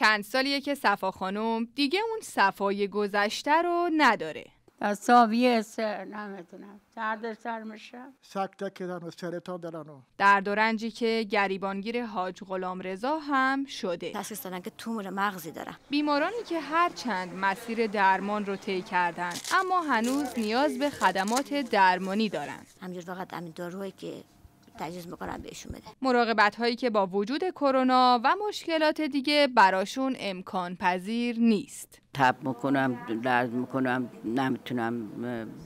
چند سالیه که صفا خانم دیگه اون صفای گذشته رو نداره از سر نمیتونم درد سر میشه سکته کردن و سرطان دارن و که گریبانگیر حاج غلام رضا هم شده تشخیص دادن که تومور مغزی دارم بیمارانی که هر چند مسیر درمان رو طی کردن اما هنوز نیاز به خدمات درمانی دارن همجور فقط همین داروهایی که تجهیز میکنن بهشون بده مراقبت هایی که با وجود کرونا و مشکلات دیگه براشون امکان پذیر نیست تب میکنم درد میکنم نمیتونم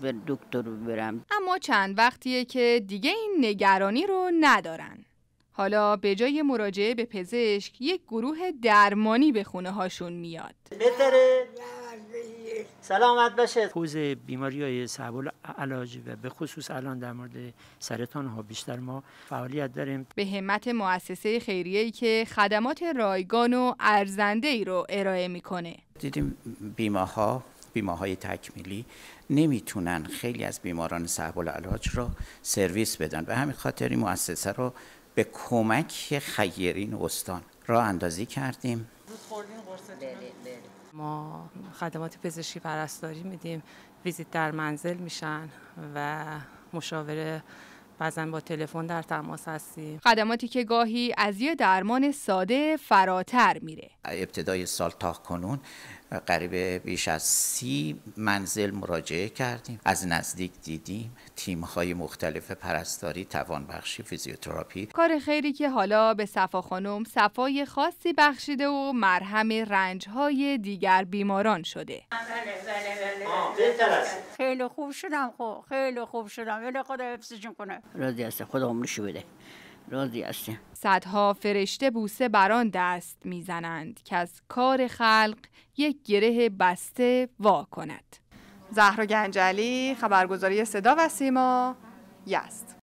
به دکتر برم اما چند وقتیه که دیگه این نگرانی رو ندارن حالا به جای مراجعه به پزشک یک گروه درمانی به خونه هاشون میاد بهتره سلامت باشه حوز بیماری های صعب علاج و به خصوص الان در مورد سرطان ها بیشتر ما فعالیت داریم به همت مؤسسه خیریه ای که خدمات رایگان و ارزنده ای رو ارائه میکنه دیدیم بیما ها تکمیلی نمیتونن خیلی از بیماران صعب علاج را سرویس بدن به همین خاطر این مؤسسه رو به کمک خیرین استان را اندازی کردیم ما خدمات پزشکی پرستاری میدیم ویزیت در منزل میشن و مشاوره بعضن با تلفن در تماس هستیم خدماتی که گاهی از یه درمان ساده فراتر میره ابتدای سال تا کنون قریب بیش از سی منزل مراجعه کردیم از نزدیک دیدیم تیم‌های مختلف پرستاری توانبخشی فیزیوتراپی کار خیری که حالا به صفا خانم صفای خاصی بخشیده و مرهم رنجهای دیگر بیماران شده خیلی خوب شدم خو. خب، خیلی خوب شدم ولی خدا حفظشون کنه راضی هستم خدا عمرش بده راضی هستیم صدها فرشته بوسه بر آن دست میزنند که از کار خلق یک گره بسته وا کند زهرا گنجلی خبرگزاری صدا و سیما یزد